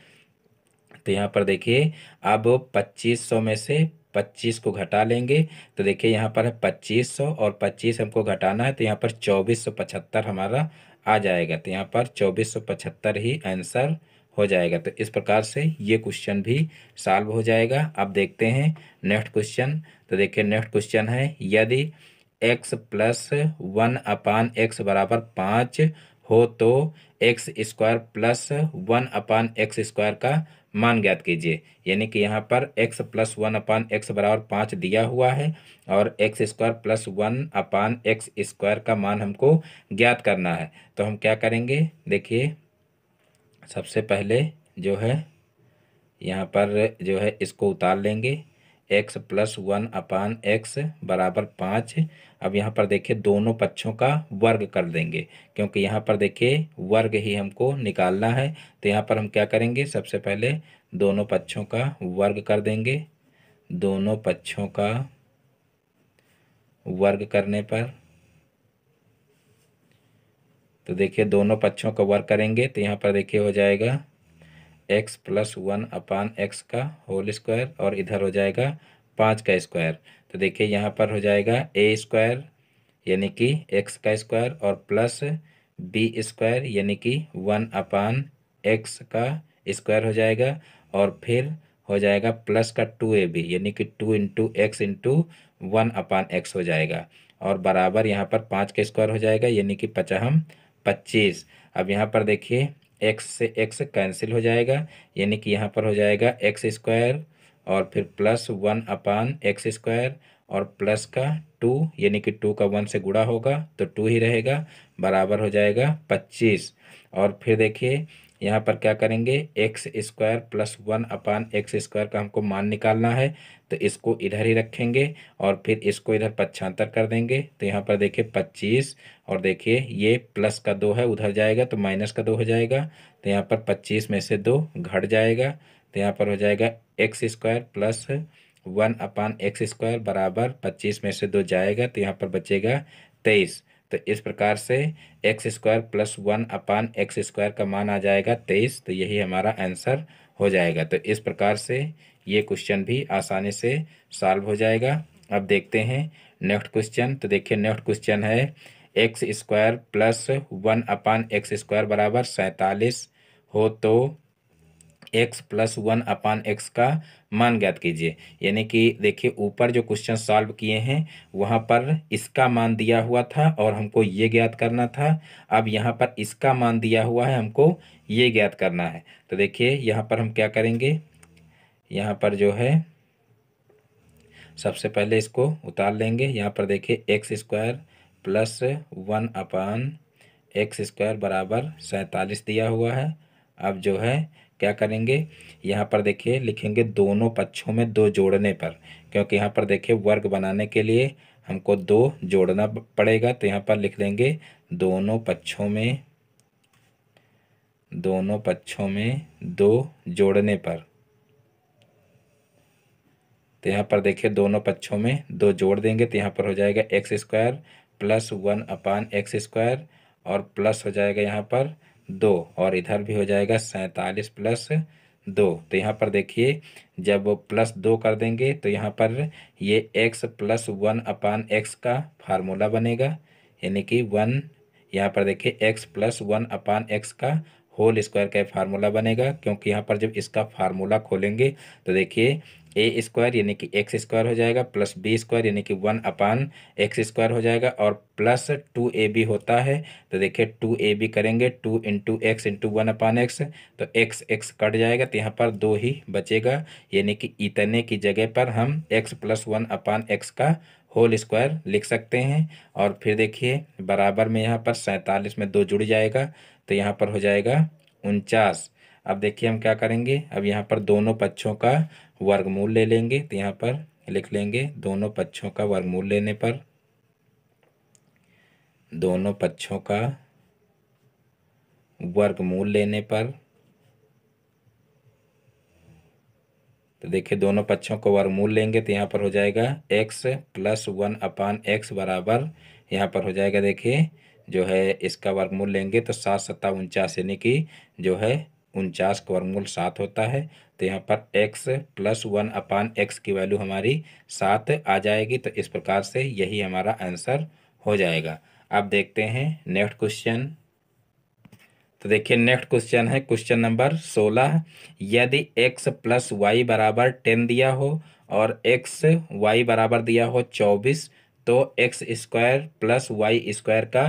Speaker 1: तो यहाँ पर देखिए अब 2500 में से 25 को घटा लेंगे तो देखिए यहाँ पर है 2500 और 25 हमको घटाना है तो यहाँ पर 2475 हमारा आ जाएगा तो यहाँ पर 2475 ही आंसर हो जाएगा तो इस प्रकार से ये क्वेश्चन भी सॉल्व हो जाएगा अब देखते हैं नेक्स्ट क्वेश्चन तो देखिए नेक्स्ट क्वेश्चन है यदि x plus one upon x बराबर पाँच हो तो x square plus one upon x square का मान ज्ञात कीजिए यानी कि यहाँ पर x plus one upon x बराबर पाँच दिया हुआ है और x square plus one upon x square का मान हमको ज्ञात करना है तो हम क्या करेंगे देखिए सबसे पहले जो है यहाँ पर जो है इसको उतार लेंगे x plus one upon x बराबर पाँच अब यहाँ पर देखिए दोनों पक्षों का वर्ग कर देंगे क्योंकि यहाँ पर देखिए वर्ग ही हमको निकालना है तो यहाँ पर हम क्या करेंगे सबसे पहले दोनों पक्षों का वर्ग कर देंगे दोनों पक्षों का वर्ग करने पर तो देखिए दोनों पक्षों का वर्ग करेंगे तो यहाँ पर देखिए हो जाएगा x plus one upon x का होल स्क्वायर और इधर हो जाएगा पाँच का स्क्वायर तो देखिए यहाँ पर हो जाएगा ए स्क्वायर यानी कि एक्स का स्क्वायर और प्लस बी स्क्वायर यानी कि वन अपान एक्स का स्क्वायर हो जाएगा और फिर हो जाएगा प्लस का टू ए बी यानी कि two into x into one upon x हो जाएगा और बराबर यहाँ पर पाँच का स्क्वायर हो जाएगा यानी कि पचहम पच्चीस अब यहाँ पर देखिए एक्स से एक्स कैंसिल हो जाएगा यानी कि यहाँ पर हो जाएगा एक्स स्क्वायर और फिर plus one upon x square और प्लस का टू यानी कि टू का वन से गुड़ा होगा तो टू ही रहेगा बराबर हो जाएगा पच्चीस और फिर देखिए यहाँ पर क्या करेंगे x square plus one upon x square का हमको मान निकालना है तो इसको इधर ही रखेंगे और फिर इसको इधर पक्षांतर कर देंगे तो यहाँ पर देखिए पच्चीस और देखिए ये प्लस का दो है उधर जाएगा तो माइनस का दो हो जाएगा तो यहाँ पर पच्चीस में से दो घट जाएगा तो यहाँ पर हो जाएगा x square plus one upon x square बराबर पच्चीस में से दो जाएगा तो यहाँ पर बचेगा तेईस तो इस प्रकार से x square plus one upon x square का मान आ जाएगा तेईस तो यही हमारा आंसर हो जाएगा तो इस प्रकार से ये क्वेश्चन भी आसानी से सॉल्व हो जाएगा अब देखते हैं नेक्स्ट क्वेश्चन तो देखिए नेक्स्ट क्वेश्चन है x square plus one upon x square बराबर सैंतालीस हो तो x plus one upon x का मान ज्ञात कीजिए यानी कि देखिए ऊपर जो क्वेश्चन सॉल्व किए हैं वहाँ पर इसका मान दिया हुआ था और हमको ये ज्ञात करना था अब यहाँ पर इसका मान दिया हुआ है हमको ये ज्ञात करना है तो देखिए यहाँ पर हम क्या करेंगे यहाँ पर जो है सबसे पहले इसको उतार लेंगे यहाँ पर देखिए x square plus one upon x square बराबर सैंतालीस दिया हुआ है अब जो है क्या करेंगे यहाँ पर देखिए लिखेंगे दोनों पक्षों में दो जोड़ने पर क्योंकि यहाँ पर देखिए वर्ग बनाने के लिए हमको दो जोड़ना पड़ेगा तो यहाँ पर लिख देंगे दोनों पक्षों में दोनों पक्षों में दो जोड़ने पर तो यहाँ पर देखिए दोनों पक्षों में दो जोड़ देंगे तो यहाँ पर हो जाएगा x square plus one upon x square और प्लस हो जाएगा यहाँ पर दो और इधर भी हो जाएगा सैंतालीस प्लस दो तो यहाँ पर देखिए जब प्लस दो कर देंगे तो यहाँ पर ये x plus one upon x का फार्मूला बनेगा यानी कि वन यहाँ पर देखिए x plus one upon x का होल स्क्वायर का फार्मूला बनेगा क्योंकि यहाँ पर जब इसका फार्मूला खोलेंगे तो देखिए ए स्क्वायर यानी कि एक्स स्क्वायर हो जाएगा प्लस बी स्क्वायर यानी कि वन अपान एक्स स्क्वायर हो जाएगा और प्लस टू ए बी होता है तो देखिए टू ए बी करेंगे two into x into one upon x तो एक्स एक्स कट जाएगा तो यहाँ पर दो ही बचेगा यानी कि इतने की जगह पर हम x plus one upon x का होल स्क्वायर लिख सकते हैं और फिर देखिए बराबर में यहाँ पर सैंतालीस में दो जुड़ जाएगा तो यहाँ पर हो जाएगा उनचास अब देखिए हम क्या करेंगे अब यहाँ पर दोनों पक्षों का वर्गमूल ले लेंगे तो यहाँ पर लिख लेंगे दोनों पक्षों का वर्गमूल लेने पर दोनों पक्षों का वर्गमूल लेने पर तो देखिए दोनों पक्षों को वर्गमूल लेंगे तो यहाँ पर हो जाएगा x plus one upon x बराबर यहाँ पर हो जाएगा देखिए जो है इसका वर्गमूल लेंगे तो सात सत्ता उनचास यानी कि जो है उनचास का वर्गमूल सात होता है तो यहाँ पर x plus one upon x की वैल्यू हमारी सात आ जाएगी तो इस प्रकार से यही हमारा आंसर हो जाएगा अब देखते हैं नेक्स्ट क्वेश्चन तो देखिए नेक्स्ट क्वेश्चन है क्वेश्चन नंबर सोलह यदि एक्स प्लस वाई बराबर टेन दिया हो और एक्स वाई बराबर दिया हो चौबीस तो x square plus y square का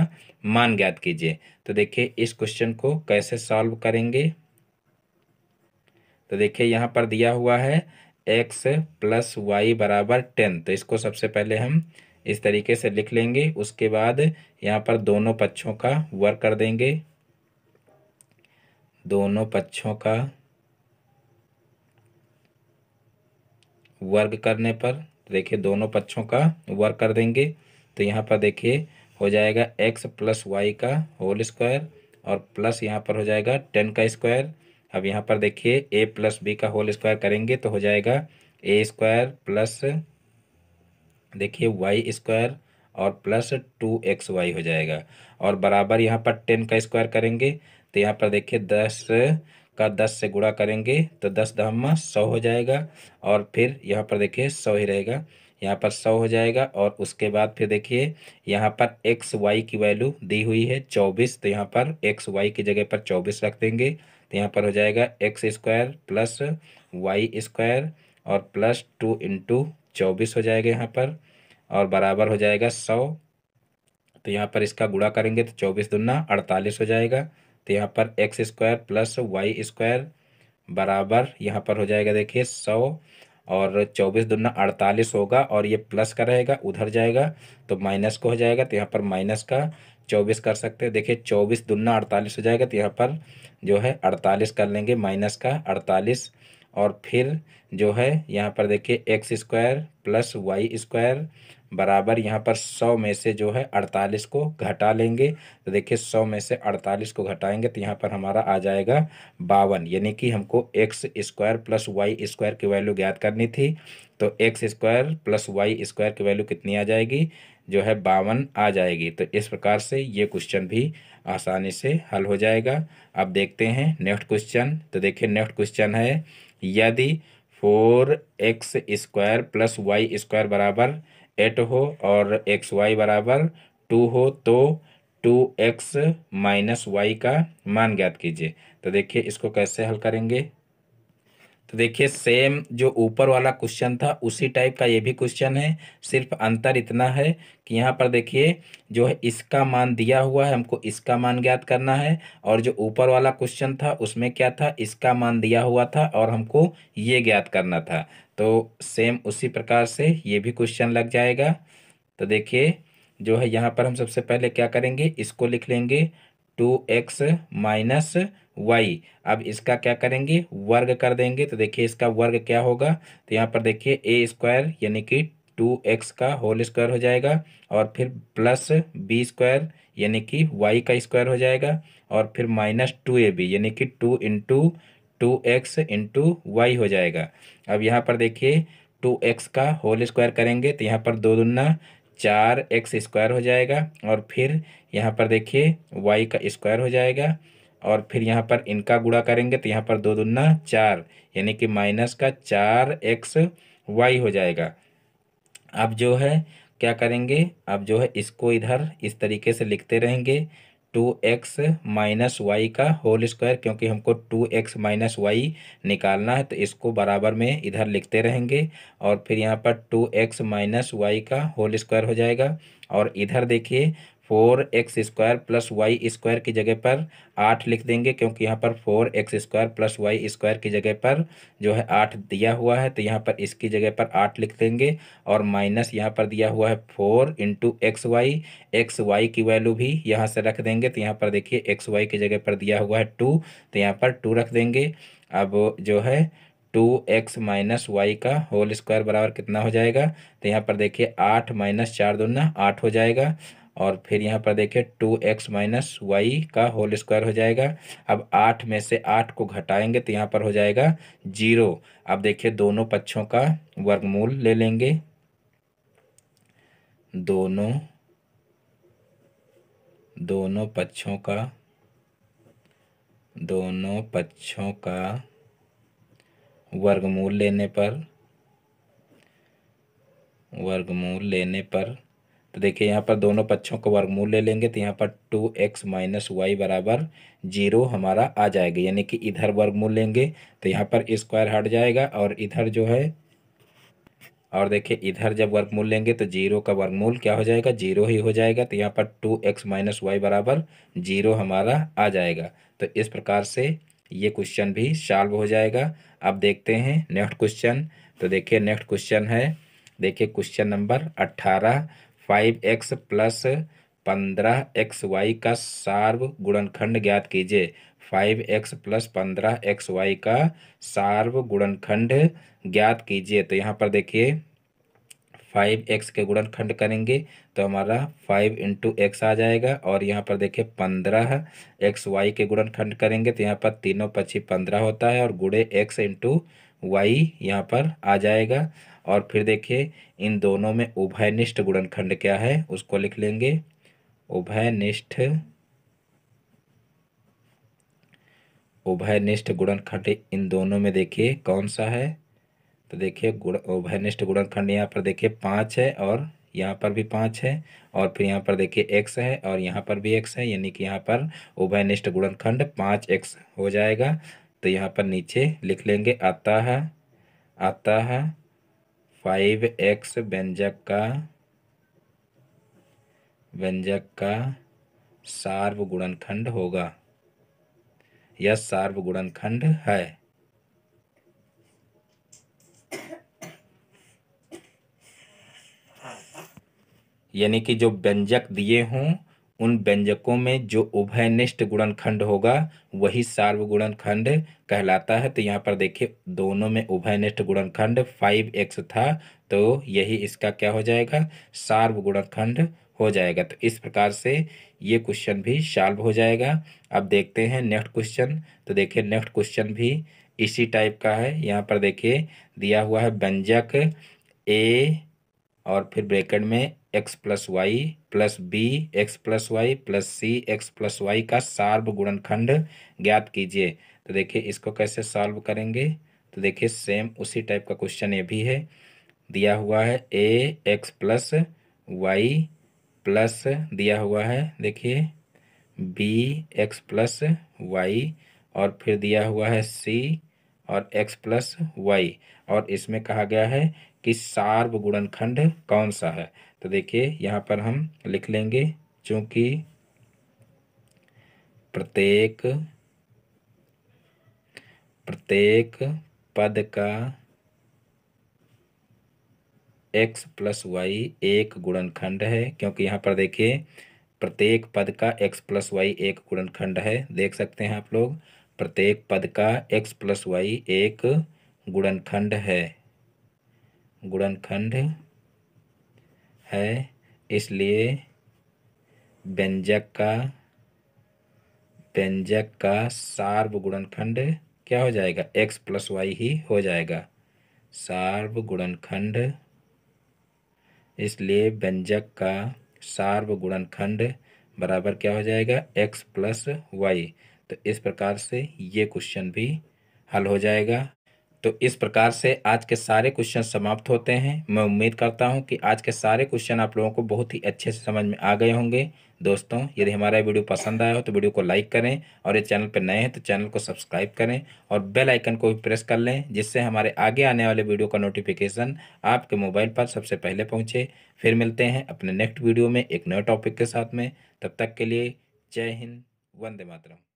Speaker 1: मान ज्ञात कीजिए तो देखिए इस क्वेश्चन को कैसे सॉल्व करेंगे तो देखिए यहाँ पर दिया हुआ है एक्स प्लस वाई बराबर टेन तो इसको सबसे पहले हम इस तरीके से लिख लेंगे उसके बाद यहाँ पर दोनों पक्षों का वर्क कर देंगे दोनों पक्षों का वर्ग करने पर देखिए दोनों पक्षों का वर्क कर देंगे तो यहाँ पर देखिए हो जाएगा एक्स प्लस वाई का होल स्क्वायर और प्लस यहाँ पर हो जाएगा टेन का स्क्वायर अब यहाँ पर देखिए ए प्लस बी का होल स्क्वायर करेंगे तो हो जाएगा ए स्क्वायर प्लस देखिए वाई स्क्वायर और प्लस टू एक्स वाई हो जाएगा और बराबर यहाँ पर टेन का स्क्वायर करेंगे तो यहाँ पर देखिए दस का दस से गुणा करेंगे तो दस दहमा सौ हो जाएगा और फिर यहाँ पर देखिए सौ ही रहेगा यहाँ पर सौ हो जाएगा और उसके बाद फिर देखिए यहाँ पर एक्स वाई की वैल्यू दी हुई है चौबीस तो यहाँ पर एक्स वाई की जगह पर चौबीस रख देंगे तो यहाँ पर हो जाएगा x square plus y square और प्लस टू इंटू चौबीस हो जाएगा यहाँ पर और बराबर हो जाएगा सौ तो यहाँ पर इसका गुड़ा करेंगे तो चौबीस दुना अड़तालीस हो जाएगा तो यहाँ पर x square plus y square बराबर यहाँ पर हो जाएगा देखिए सौ और चौबीस दुना अड़तालीस होगा और ये प्लस का रहेगा उधर जाएगा तो माइनस को हो जाएगा तो यहाँ पर माइनस का चौबीस कर सकते हैं देखिए चौबीस दुना अड़तालीस हो जाएगा तो यहाँ पर जो है अड़तालीस कर लेंगे माइनस का अड़तालीस और फिर जो है यहाँ पर देखिए x square plus y square बराबर यहाँ पर सौ में से जो है अड़तालीस को घटा लेंगे तो देखिए सौ में से अड़तालीस को घटाएंगे तो यहाँ पर हमारा आ जाएगा बावन यानी कि हमको x square plus y square की वैल्यू ज्ञात करनी थी तो x square plus y square की वैल्यू कितनी आ जाएगी जो है बावन आ जाएगी तो इस प्रकार से ये क्वेश्चन भी आसानी से हल हो जाएगा अब देखते हैं नेक्स्ट क्वेश्चन तो देखिए नेक्स्ट क्वेश्चन है यदि four x square plus y square बराबर एट हो और एक्स वाई बराबर टू हो तो टू एक्स माइनस वाई का मान ज्ञात कीजिए तो देखिए इसको कैसे हल करेंगे तो देखिए सेम जो ऊपर वाला क्वेश्चन था उसी टाइप का ये भी क्वेश्चन है सिर्फ अंतर इतना है कि यहाँ पर देखिए जो है इसका मान दिया हुआ है हमको इसका मान ज्ञात करना है और जो ऊपर वाला क्वेश्चन था उसमें क्या था इसका मान दिया हुआ था और हमको ये ज्ञात करना था तो सेम उसी प्रकार से ये भी क्वेश्चन लग जाएगा तो देखिए जो है यहाँ पर हम सबसे पहले क्या करेंगे इसको लिख लेंगे टू एक्स माइनस वाई अब इसका क्या करेंगे वर्ग कर देंगे तो देखिए इसका वर्ग क्या होगा तो यहाँ पर देखिए ए स्क्वायर यानी कि टू एक्स का होल स्क्वायर हो जाएगा और फिर प्लस बी स्क्वायर यानी कि वाई का स्क्वायर हो जाएगा और फिर माइनस टू ए बी यानी कि two into two x into y हो जाएगा अब यहाँ पर देखिए टू एक्स का होल स्क्वायर करेंगे तो यहाँ पर दो दुना चार एक्स स्क्वायर हो जाएगा और फिर यहाँ पर देखिए वाई का स्क्वायर हो जाएगा और फिर यहाँ पर इनका गुड़ा करेंगे तो यहाँ पर दो दुना चार यानी कि माइनस का चार एक्स वाई हो जाएगा अब जो है क्या करेंगे अब जो है इसको इधर इस तरीके से लिखते रहेंगे टू एक्स माइनस वाई का होल स्क्वायर क्योंकि हमको टू एक्स माइनस वाई निकालना है तो इसको बराबर में इधर लिखते रहेंगे और फिर यहाँ पर टू एक्स माइनस वाई का होल स्क्वायर हो जाएगा और इधर देखिए four x square plus y square की जगह पर आठ लिख देंगे क्योंकि यहाँ पर four x square plus y square की जगह पर जो है आठ दिया हुआ है तो यहाँ पर इसकी जगह पर आठ लिख देंगे और माइनस यहाँ पर दिया हुआ है four into x y x y की वैल्यू भी यहाँ से रख देंगे तो यहाँ पर देखिए एक्स वाई की जगह पर दिया हुआ है टू तो यहाँ पर टू रख देंगे अब जो है टू एक्स माइनस वाई का होल स्क्वायर बराबर कितना हो जाएगा तो यहाँ पर देखिए आठ माइनस चार दूना आठ हो जाएगा और फिर यहाँ पर देखिए टू एक्स माइनस वाई का होल स्क्वायर हो जाएगा अब आठ में से आठ को घटाएंगे तो यहाँ पर हो जाएगा जीरो अब देखिए दोनों पक्षों का वर्गमूल ले लेंगे दोनों दोनों पक्षों का दोनों पक्षों का वर्गमूल लेने पर वर्गमूल लेने पर तो देखिए यहाँ पर दोनों पक्षों को वर्गमूल ले लेंगे तो यहाँ पर टू एक्स माइनस वाई बराबर जीरो हमारा आ जाएगा यानी कि इधर वर्गमूल लेंगे तो यहाँ पर स्क्वायर हट जाएगा और इधर जो है और देखिए इधर जब वर्गमूल लेंगे तो जीरो का वर्गमूल क्या हो जाएगा जीरो ही हो जाएगा तो यहाँ पर टू एक्स माइनस वाई बराबर जीरो हमारा आ जाएगा तो इस प्रकार से ये क्वेश्चन भी सॉल्व हो जाएगा अब देखते हैं नेक्स्ट क्वेश्चन तो देखिए नेक्स्ट क्वेश्चन है देखिए क्वेश्चन नंबर अट्ठारह फाइव एक्स प्लस पंद्रह एक्स वाई का सार्व गुणनखंड ज्ञात कीजिए फाइव एक्स प्लस पंद्रह एक्स वाई का सार्व गुणनखंड ज्ञात कीजिए तो यहाँ पर देखिए फाइव एक्स के गुणनखंड करेंगे तो हमारा फाइव इंटू एक्स आ जाएगा और यहाँ पर देखिए पंद्रह एक्स वाई के गुणनखंड करेंगे तो यहाँ पर तीनों पक्षी पंद्रह होता है और गुड़े एक्स इंटू वाई यहाँ पर आ जाएगा और फिर देखिए इन दोनों में उभयनिष्ठ गुणनखंड क्या है उसको लिख लेंगे उभयनिष्ठ उभयनिष्ठ गुणनखंड इन दोनों में देखिए कौन सा है तो देखिए गुण उभयनिष्ठ गुणनखंड यहाँ पर देखिए पाँच है और यहाँ पर भी पाँच है और फिर यहाँ पर देखिए एक्स है और यहाँ पर भी एक्स है यानी कि यहाँ पर उभयनिष्ठ गुणनखंड पाँच एक्स हो जाएगा तो यहाँ पर नीचे लिख लेंगे आता है आता है फाइव एक्स व्यंजक का व्यंजक का सार्वगुणनखंड होगा यह सार्वगुणनखंड है यानी कि जो व्यंजक दिए हों उन व्यंजकों में जो उभयनिष्ठ गुणनखंड होगा वही सार्व खंड कहलाता है तो यहाँ पर देखिए दोनों में उभयनिष्ठ गुणनखंड फाइव एक्स था तो यही इसका क्या हो जाएगा सार्व खंड हो जाएगा तो इस प्रकार से ये क्वेश्चन भी सॉल्व हो जाएगा अब देखते हैं नेक्स्ट क्वेश्चन तो देखिए नेक्स्ट क्वेश्चन भी इसी टाइप का है यहाँ पर देखिए दिया हुआ है व्यंजक ए और फिर ब्रैकेट में x plus y plus b x plus y plus c x plus y का सार्व गुणनखंड ज्ञात कीजिए तो देखिए इसको कैसे सॉल्व करेंगे तो देखिए सेम उसी टाइप का क्वेश्चन ये भी है दिया हुआ है a x plus y plus दिया हुआ है देखिए बी एक्स प्लस वाई और फिर दिया हुआ है सी और एक्स प्लस वाई और इसमें कहा गया है कि सार्व गुणनखंड कौन सा है तो देखिए यहाँ पर हम लिख लेंगे चूंकि प्रत्येक प्रत्येक पद का x प्लस वाई एक गुणनखंड है क्योंकि यहाँ पर देखिए प्रत्येक पद का x प्लस वाई एक गुणनखंड है देख सकते हैं आप लोग प्रत्येक पद का x प्लस वाई एक गुणनखंड है गुणनखंड है इसलिए व्यंजक का व्यंजक का सार्व गुणनखंड क्या हो जाएगा एक्स प्लस वाई ही हो जाएगा सार्व गुणनखंड इसलिए व्यंजक का सार्व गुणनखंड बराबर क्या हो जाएगा एक्स प्लस वाई तो इस प्रकार से ये क्वेश्चन भी हल हो जाएगा तो इस प्रकार से आज के सारे क्वेश्चन समाप्त होते हैं मैं उम्मीद करता हूं कि आज के सारे क्वेश्चन आप लोगों को बहुत ही अच्छे से समझ में आ गए होंगे दोस्तों यदि हमारा वीडियो पसंद आया हो तो वीडियो को लाइक करें और ये चैनल पर नए हैं तो चैनल को सब्सक्राइब करें और बेल आइकन को भी प्रेस कर लें जिससे हमारे आगे आने वाले वीडियो का नोटिफिकेशन आपके मोबाइल पर सबसे पहले पहुँचे फिर मिलते हैं अपने नेक्स्ट वीडियो में एक नए टॉपिक के साथ में तब तक के लिए जय हिंद वंदे मातरम